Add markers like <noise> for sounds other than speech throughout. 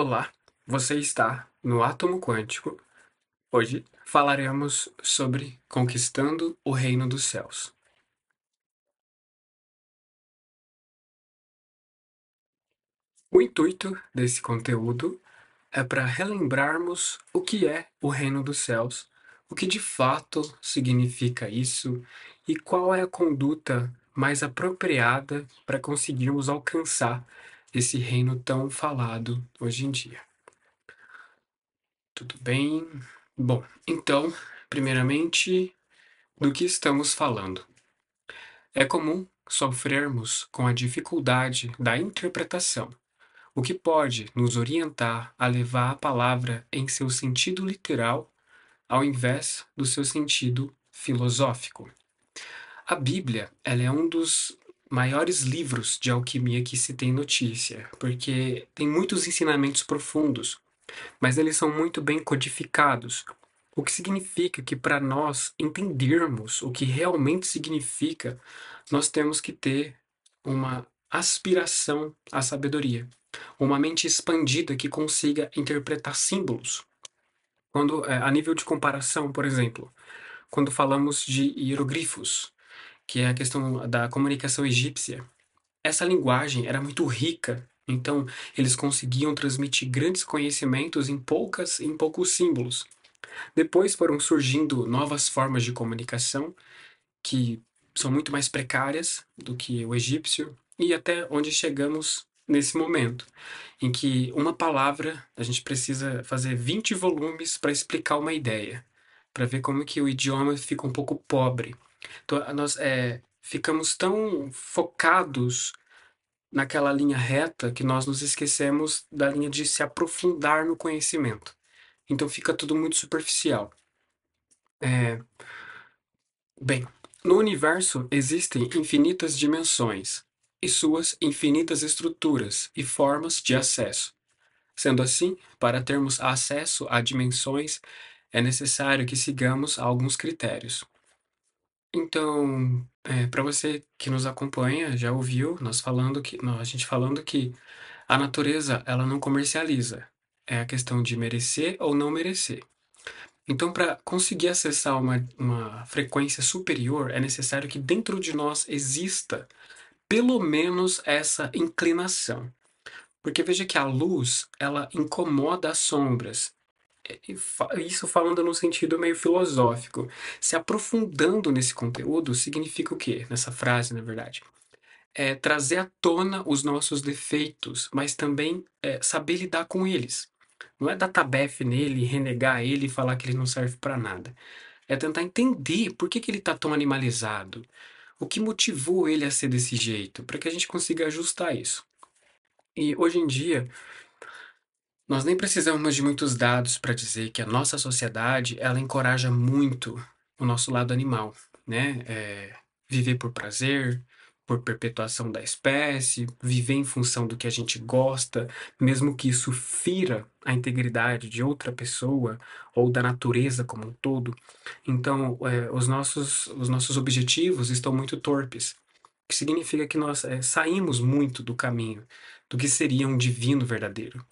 Olá, você está no Átomo Quântico. Hoje falaremos sobre conquistando o reino dos céus. O intuito desse conteúdo é para relembrarmos o que é o reino dos céus, o que de fato significa isso e qual é a conduta mais apropriada para conseguirmos alcançar esse reino tão falado hoje em dia. Tudo bem? Bom, então, primeiramente, do que estamos falando? É comum sofrermos com a dificuldade da interpretação, o que pode nos orientar a levar a palavra em seu sentido literal ao invés do seu sentido filosófico. A Bíblia ela é um dos maiores livros de alquimia que se tem notícia, porque tem muitos ensinamentos profundos, mas eles são muito bem codificados. O que significa que para nós entendermos o que realmente significa, nós temos que ter uma aspiração à sabedoria, uma mente expandida que consiga interpretar símbolos. Quando eh, a nível de comparação, por exemplo, quando falamos de hieroglifos, que é a questão da comunicação egípcia. Essa linguagem era muito rica, então eles conseguiam transmitir grandes conhecimentos em poucas em poucos símbolos. Depois foram surgindo novas formas de comunicação que são muito mais precárias do que o egípcio e até onde chegamos nesse momento, em que uma palavra a gente precisa fazer 20 volumes para explicar uma ideia, para ver como que o idioma fica um pouco pobre. Então, nós é, ficamos tão focados naquela linha reta que nós nos esquecemos da linha de se aprofundar no conhecimento. Então fica tudo muito superficial. É, bem, no universo existem infinitas dimensões e suas infinitas estruturas e formas de acesso. Sendo assim, para termos acesso a dimensões, é necessário que sigamos alguns critérios. Então, é, para você que nos acompanha, já ouviu nós falando que nós a gente falando que a natureza ela não comercializa. É a questão de merecer ou não merecer. Então, para conseguir acessar uma, uma frequência superior, é necessário que dentro de nós exista pelo menos essa inclinação. Porque veja que a luz, ela incomoda as sombras isso falando num sentido meio filosófico. Se aprofundando nesse conteúdo significa o quê? Nessa frase, na verdade. É trazer à tona os nossos defeitos, mas também é saber lidar com eles. Não é dar tabefe nele, renegar ele e falar que ele não serve para nada. É tentar entender por que, que ele está tão animalizado. O que motivou ele a ser desse jeito, para que a gente consiga ajustar isso. E hoje em dia, nós nem precisamos de muitos dados para dizer que a nossa sociedade ela encoraja muito o nosso lado animal, né? É, viver por prazer, por perpetuação da espécie, viver em função do que a gente gosta, mesmo que isso fira a integridade de outra pessoa ou da natureza como um todo. Então, é, os, nossos, os nossos objetivos estão muito torpes, o que significa que nós é, saímos muito do caminho do que seria um divino verdadeiro.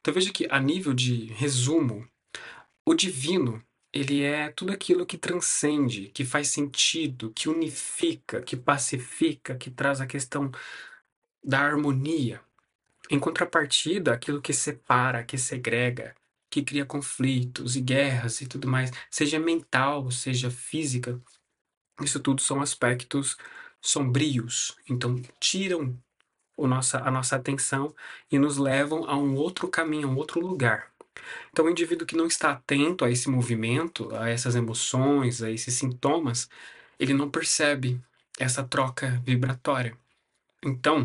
Então veja que a nível de resumo, o divino, ele é tudo aquilo que transcende, que faz sentido, que unifica, que pacifica, que traz a questão da harmonia. Em contrapartida, aquilo que separa, que segrega, que cria conflitos e guerras e tudo mais, seja mental, seja física, isso tudo são aspectos sombrios. Então, tiram o nossa, a nossa atenção e nos levam a um outro caminho, a um outro lugar. Então, o indivíduo que não está atento a esse movimento, a essas emoções, a esses sintomas, ele não percebe essa troca vibratória. Então,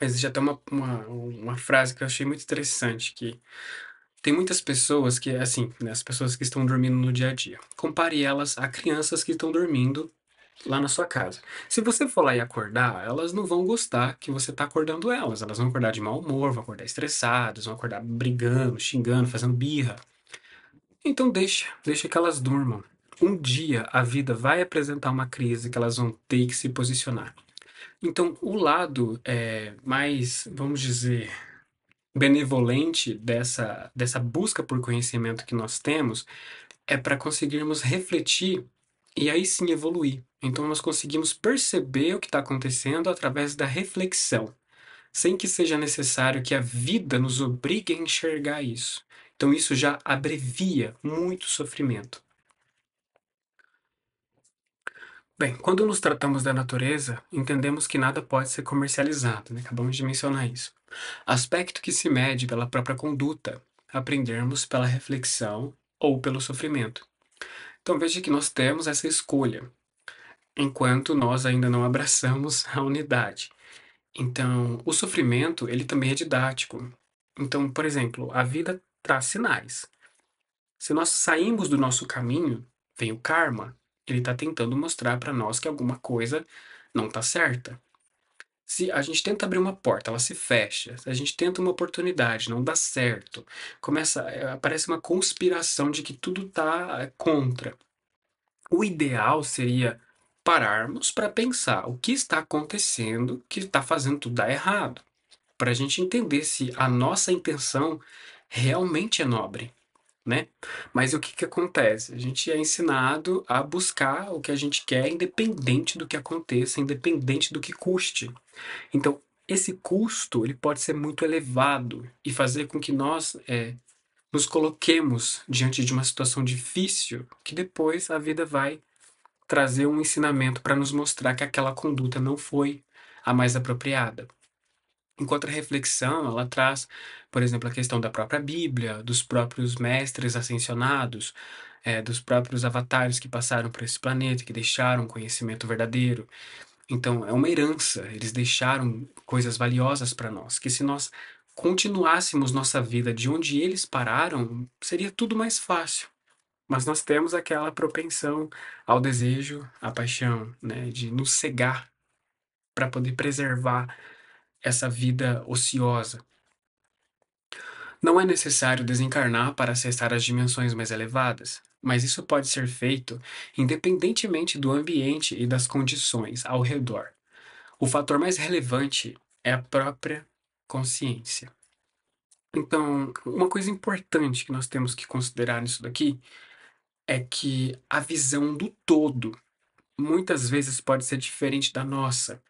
existe até uma, uma, uma frase que eu achei muito interessante, que tem muitas pessoas que, assim, né, as pessoas que estão dormindo no dia a dia. Compare elas a crianças que estão dormindo lá na sua casa. Se você for lá e acordar, elas não vão gostar que você está acordando elas. Elas vão acordar de mau humor, vão acordar estressadas, vão acordar brigando, xingando, fazendo birra. Então deixa, deixa que elas durmam. Um dia a vida vai apresentar uma crise que elas vão ter que se posicionar. Então o lado é, mais, vamos dizer, benevolente dessa, dessa busca por conhecimento que nós temos é para conseguirmos refletir e aí sim evoluir. Então, nós conseguimos perceber o que está acontecendo através da reflexão, sem que seja necessário que a vida nos obrigue a enxergar isso. Então, isso já abrevia muito sofrimento. Bem, quando nos tratamos da natureza, entendemos que nada pode ser comercializado, né? acabamos de mencionar isso. Aspecto que se mede pela própria conduta, aprendermos pela reflexão ou pelo sofrimento. Então veja que nós temos essa escolha enquanto nós ainda não abraçamos a unidade. Então, o sofrimento, ele também é didático. Então, por exemplo, a vida traz sinais. Se nós saímos do nosso caminho, vem o karma. Ele está tentando mostrar para nós que alguma coisa não está certa. Se a gente tenta abrir uma porta, ela se fecha. Se a gente tenta uma oportunidade, não dá certo. Começa, eh, aparece uma conspiração de que tudo está eh, contra. O ideal seria pararmos para pensar o que está acontecendo que está fazendo tudo dar errado, para a gente entender se a nossa intenção realmente é nobre. Né? Mas o que, que acontece? A gente é ensinado a buscar o que a gente quer, independente do que aconteça, independente do que custe. Então, esse custo ele pode ser muito elevado e fazer com que nós é, nos coloquemos diante de uma situação difícil que depois a vida vai trazer um ensinamento para nos mostrar que aquela conduta não foi a mais apropriada. Enquanto a reflexão, ela traz, por exemplo, a questão da própria Bíblia, dos próprios mestres ascensionados, é, dos próprios avatares que passaram por esse planeta, que deixaram conhecimento verdadeiro. Então, é uma herança, eles deixaram coisas valiosas para nós, que se nós continuássemos nossa vida de onde eles pararam, seria tudo mais fácil mas nós temos aquela propensão ao desejo, à paixão, né, de nos cegar para poder preservar essa vida ociosa. Não é necessário desencarnar para acessar as dimensões mais elevadas, mas isso pode ser feito independentemente do ambiente e das condições ao redor. O fator mais relevante é a própria consciência. Então, uma coisa importante que nós temos que considerar nisso daqui é que a visão do todo muitas vezes pode ser diferente da nossa.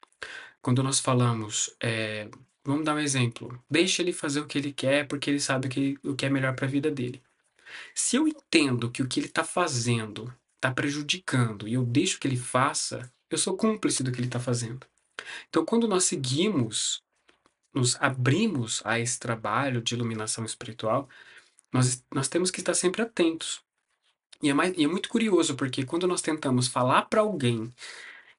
Quando nós falamos, é, vamos dar um exemplo, deixa ele fazer o que ele quer porque ele sabe o que, o que é melhor para a vida dele. Se eu entendo que o que ele está fazendo está prejudicando e eu deixo que ele faça, eu sou cúmplice do que ele está fazendo. Então, quando nós seguimos, nos abrimos a esse trabalho de iluminação espiritual, nós, nós temos que estar sempre atentos. E é, mais, e é muito curioso, porque quando nós tentamos falar para alguém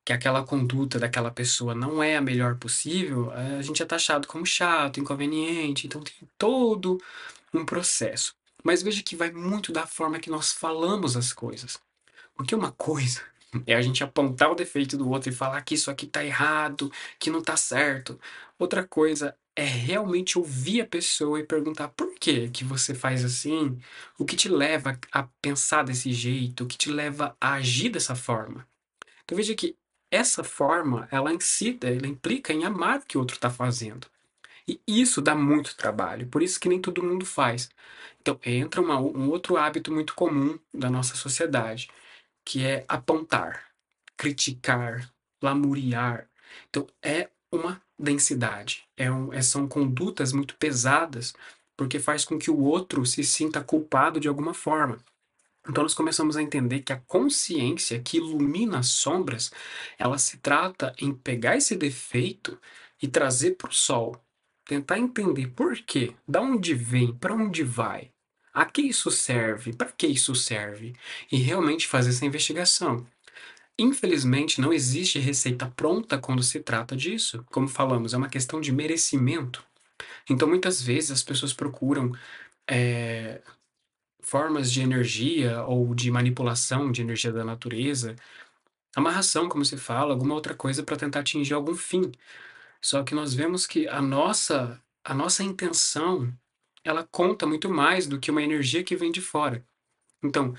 que aquela conduta daquela pessoa não é a melhor possível, eh, a gente é taxado como chato, inconveniente, então tem todo um processo. Mas veja que vai muito da forma que nós falamos as coisas. Porque uma coisa <laughs> é a gente apontar o defeito do outro e falar que isso aqui tá errado, que não tá certo. Outra coisa é realmente ouvir a pessoa e perguntar por que que você faz assim, o que te leva a pensar desse jeito, o que te leva a agir dessa forma. Então veja que essa forma, ela incita, ela implica em amar o que o outro está fazendo. E isso dá muito trabalho, por isso que nem todo mundo faz. Então entra uma, um outro hábito muito comum da nossa sociedade, que é apontar, criticar, lamuriar. Então é uma densidade. É um, é, são condutas muito pesadas, porque faz com que o outro se sinta culpado de alguma forma. Então nós começamos a entender que a consciência que ilumina as sombras, ela se trata em pegar esse defeito e trazer para o sol, tentar entender por quê, da onde vem, para onde vai, a que isso serve, para que isso serve, e realmente fazer essa investigação. Infelizmente, não existe receita pronta quando se trata disso. Como falamos, é uma questão de merecimento. Então, muitas vezes as pessoas procuram é, formas de energia ou de manipulação de energia da natureza, amarração, como se fala, alguma outra coisa para tentar atingir algum fim. Só que nós vemos que a nossa, a nossa intenção, ela conta muito mais do que uma energia que vem de fora. Então,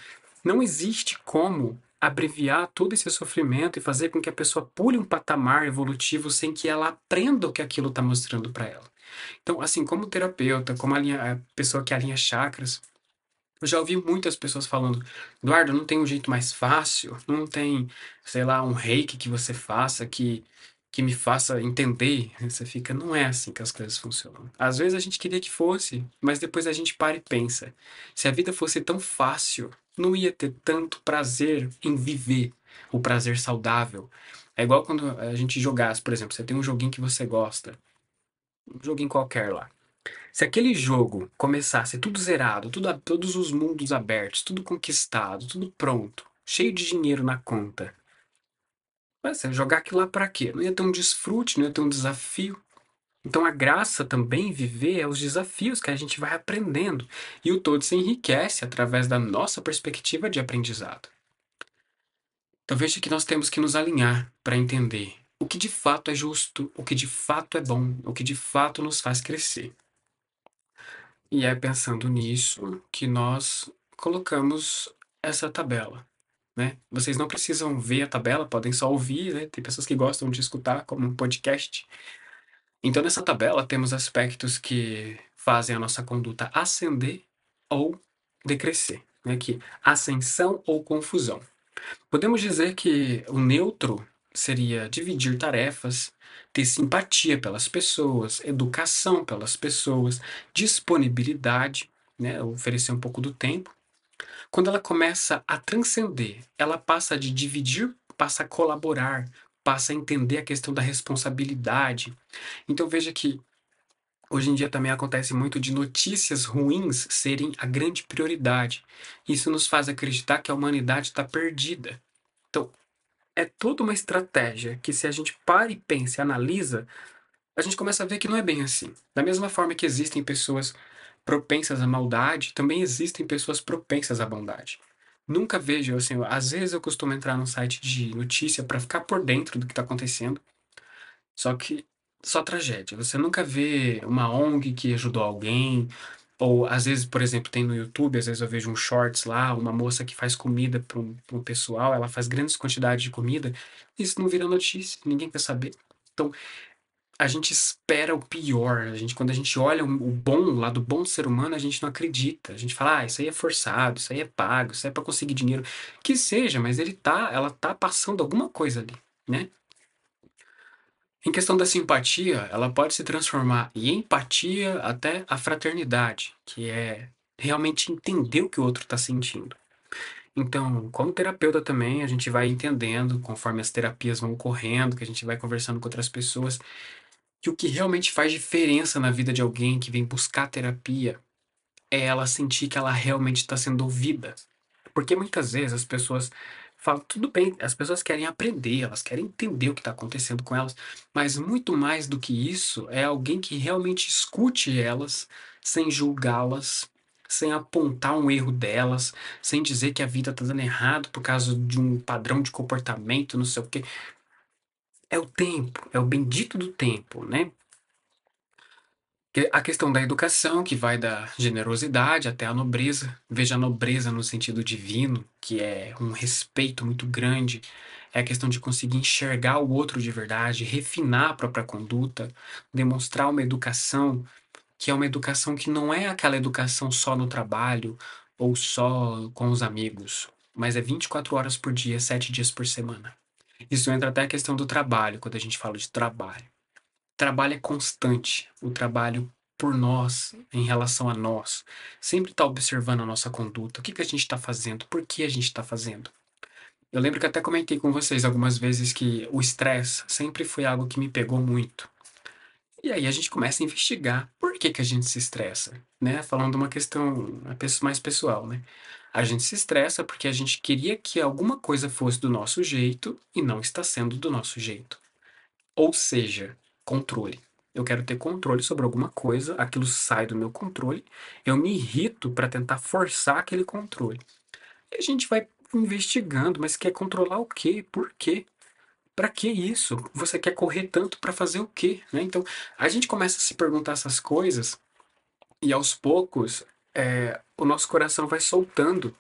não existe como abreviar todo esse sofrimento e fazer com que a pessoa pule um patamar evolutivo sem que ela aprenda o que aquilo está mostrando para ela. Então, assim, como terapeuta, como a, linha, a pessoa que alinha chakras, eu já ouvi muitas pessoas falando, Eduardo, não tem um jeito mais fácil, não tem, sei lá, um reiki que você faça que, que me faça entender. Você fica, não é assim que as coisas funcionam. Às vezes a gente queria que fosse, mas depois a gente para e pensa. Se a vida fosse tão fácil, não ia ter tanto prazer em viver o prazer saudável. É igual quando a gente jogasse, por exemplo, você tem um joguinho que você gosta, um joguinho qualquer lá. Se aquele jogo começasse tudo zerado, tudo, todos os mundos abertos, tudo conquistado, tudo pronto, cheio de dinheiro na conta, mas você é jogar aquilo lá para quê? Não ia ter um desfrute, não ia ter um desafio. Então a graça também viver é os desafios que a gente vai aprendendo e o todo se enriquece através da nossa perspectiva de aprendizado. Então veja que nós temos que nos alinhar para entender o que de fato é justo, o que de fato é bom, o que de fato nos faz crescer. E é pensando nisso que nós colocamos essa tabela. Né? Vocês não precisam ver a tabela, podem só ouvir. Né? Tem pessoas que gostam de escutar como um podcast, então, nessa tabela, temos aspectos que fazem a nossa conduta ascender ou decrescer, né? que ascensão ou confusão. Podemos dizer que o neutro seria dividir tarefas, ter simpatia pelas pessoas, educação pelas pessoas, disponibilidade, né? oferecer um pouco do tempo. Quando ela começa a transcender, ela passa de dividir, passa a colaborar, passa a entender a questão da responsabilidade. Então veja que hoje em dia também acontece muito de notícias ruins serem a grande prioridade. Isso nos faz acreditar que a humanidade está perdida. Então, é toda uma estratégia que, se a gente para e pensa e analisa, a gente começa a ver que não é bem assim. Da mesma forma que existem pessoas propensas à maldade, também existem pessoas propensas à bondade. Nunca vejo, assim, às vezes eu costumo entrar num site de notícia para ficar por dentro do que está acontecendo. Só que só tragédia. Você nunca vê uma ONG que ajudou alguém, ou às vezes, por exemplo, tem no YouTube, às vezes eu vejo um shorts lá, uma moça que faz comida para um pessoal, ela faz grandes quantidades de comida, isso não vira notícia, ninguém quer saber. Então, a gente espera o pior. A gente, quando a gente olha o bom, o lado bom do ser humano, a gente não acredita. A gente fala, ah, isso aí é forçado, isso aí é pago, isso aí é para conseguir dinheiro. Que seja, mas ele tá, ela tá passando alguma coisa ali, né? Em questão da simpatia, ela pode se transformar em empatia até a fraternidade, que é realmente entender o que o outro está sentindo. Então, como terapeuta também, a gente vai entendendo conforme as terapias vão ocorrendo, que a gente vai conversando com outras pessoas, que o que realmente faz diferença na vida de alguém que vem buscar terapia é ela sentir que ela realmente está sendo ouvida. Porque muitas vezes as pessoas falam, tudo bem, as pessoas querem aprender, elas querem entender o que está acontecendo com elas, mas muito mais do que isso é alguém que realmente escute elas sem julgá-las, sem apontar um erro delas, sem dizer que a vida está dando errado por causa de um padrão de comportamento, não sei o quê. É o tempo, é o bendito do tempo, né? A questão da educação, que vai da generosidade até a nobreza. Veja a nobreza no sentido divino, que é um respeito muito grande. É a questão de conseguir enxergar o outro de verdade, refinar a própria conduta, demonstrar uma educação que é uma educação que não é aquela educação só no trabalho ou só com os amigos, mas é 24 horas por dia, 7 dias por semana. Isso entra até a questão do trabalho, quando a gente fala de trabalho. trabalho é constante, o trabalho por nós, em relação a nós. Sempre está observando a nossa conduta, o que, que a gente está fazendo, por que a gente está fazendo. Eu lembro que até comentei com vocês algumas vezes que o estresse sempre foi algo que me pegou muito. E aí a gente começa a investigar por que, que a gente se estressa, né? Falando uma questão mais pessoal, né? A gente se estressa porque a gente queria que alguma coisa fosse do nosso jeito e não está sendo do nosso jeito. Ou seja, controle. Eu quero ter controle sobre alguma coisa, aquilo sai do meu controle, eu me irrito para tentar forçar aquele controle. E a gente vai investigando, mas quer controlar o quê? Por quê? Para que isso? Você quer correr tanto para fazer o quê? Né? Então, a gente começa a se perguntar essas coisas e aos poucos é, o nosso coração vai soltando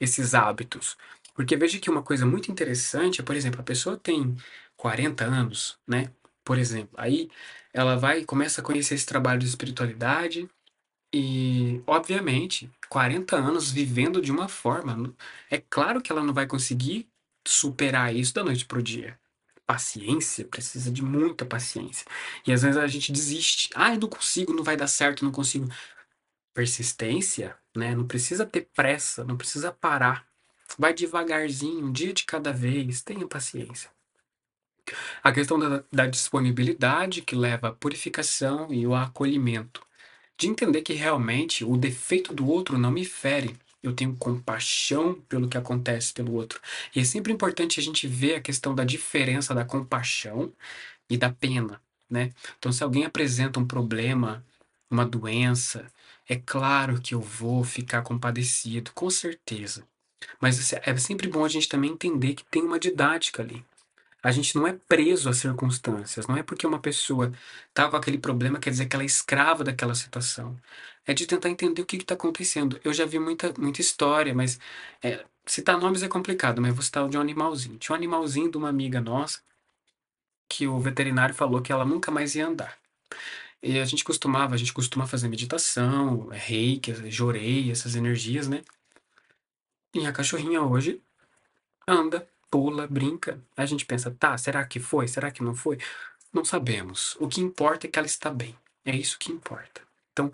esses hábitos. Porque veja que uma coisa muito interessante é, por exemplo, a pessoa tem 40 anos, né? Por exemplo, aí ela vai começa a conhecer esse trabalho de espiritualidade e, obviamente, 40 anos vivendo de uma forma, é claro que ela não vai conseguir superar isso da noite para o dia. Paciência, precisa de muita paciência. E às vezes a gente desiste. Ah, eu não consigo, não vai dar certo, não consigo persistência, né? Não precisa ter pressa, não precisa parar. Vai devagarzinho, um dia de cada vez, tenha paciência. A questão da, da disponibilidade, que leva à purificação e ao acolhimento. De entender que realmente o defeito do outro não me fere. Eu tenho compaixão pelo que acontece pelo outro. E é sempre importante a gente ver a questão da diferença da compaixão e da pena. Né? Então, se alguém apresenta um problema, uma doença, é claro que eu vou ficar compadecido, com certeza. Mas é sempre bom a gente também entender que tem uma didática ali. A gente não é preso às circunstâncias. Não é porque uma pessoa está com aquele problema, quer dizer que ela é escrava daquela situação. É de tentar entender o que está acontecendo. Eu já vi muita, muita história, mas é, citar nomes é complicado, mas vou citar o de um animalzinho. Tinha um animalzinho de uma amiga nossa que o veterinário falou que ela nunca mais ia andar. E a gente costumava, a gente costuma fazer meditação, é, reiki, é, jorei, essas energias, né? E a cachorrinha hoje anda, pula, brinca. A gente pensa, tá, será que foi? Será que não foi? Não sabemos. O que importa é que ela está bem. É isso que importa. Então,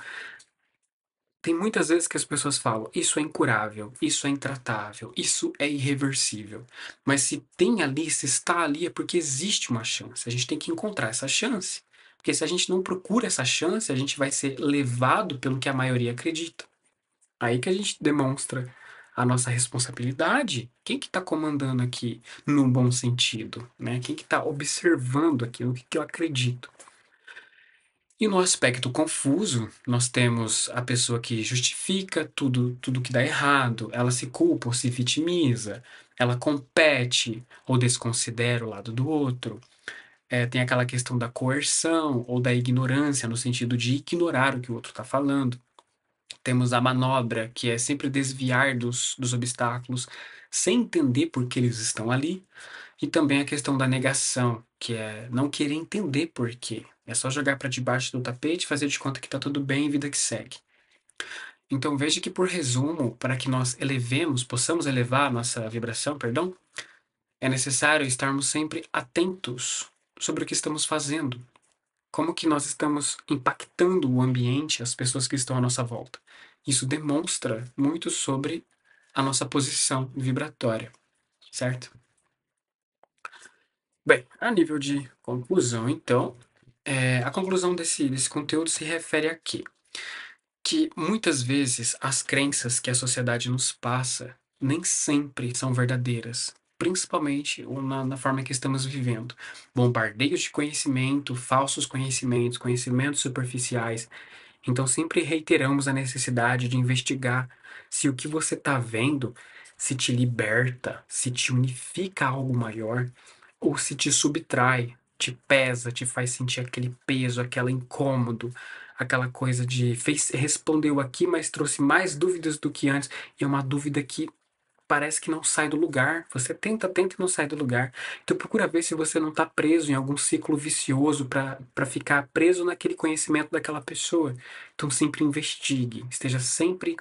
tem muitas vezes que as pessoas falam, isso é incurável, isso é intratável, isso é irreversível. Mas se tem ali, se está ali, é porque existe uma chance. A gente tem que encontrar essa chance. Porque se a gente não procura essa chance, a gente vai ser levado pelo que a maioria acredita. Aí que a gente demonstra a nossa responsabilidade. Quem que está comandando aqui no bom sentido? Né? Quem que está observando aqui no que, que eu acredito? E no aspecto confuso, nós temos a pessoa que justifica tudo, tudo que dá errado, ela se culpa ou se vitimiza, ela compete ou desconsidera o lado do outro, é, tem aquela questão da coerção ou da ignorância, no sentido de ignorar o que o outro está falando. Temos a manobra, que é sempre desviar dos, dos obstáculos sem entender por que eles estão ali. E também a questão da negação, que é não querer entender por quê. É só jogar para debaixo do tapete, fazer de conta que está tudo bem, e vida que segue. Então veja que, por resumo, para que nós elevemos, possamos elevar a nossa vibração, perdão, é necessário estarmos sempre atentos sobre o que estamos fazendo, como que nós estamos impactando o ambiente, as pessoas que estão à nossa volta. Isso demonstra muito sobre a nossa posição vibratória, certo? Bem, a nível de conclusão, então, é, a conclusão desse, desse conteúdo se refere a quê? Que muitas vezes as crenças que a sociedade nos passa nem sempre são verdadeiras, principalmente na, na forma que estamos vivendo. Bombardeios de conhecimento, falsos conhecimentos, conhecimentos superficiais. Então, sempre reiteramos a necessidade de investigar se o que você está vendo se te liberta, se te unifica a algo maior ou se te subtrai, te pesa, te faz sentir aquele peso, aquele incômodo, aquela coisa de fez, respondeu aqui, mas trouxe mais dúvidas do que antes, e é uma dúvida que parece que não sai do lugar. Você tenta, tenta e não sai do lugar. Então procura ver se você não está preso em algum ciclo vicioso para ficar preso naquele conhecimento daquela pessoa. Então sempre investigue, esteja sempre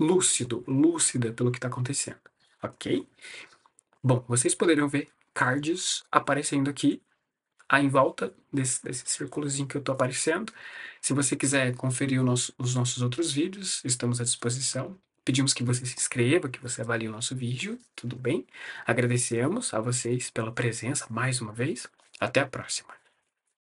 lúcido, lúcida pelo que está acontecendo, ok? Bom, vocês poderiam ver cards aparecendo aqui aí em volta desse, desse círculozinho que eu estou aparecendo. Se você quiser conferir nosso, os nossos outros vídeos, estamos à disposição. Pedimos que você se inscreva, que você avalie o nosso vídeo, tudo bem? Agradecemos a vocês pela presença mais uma vez. Até a próxima!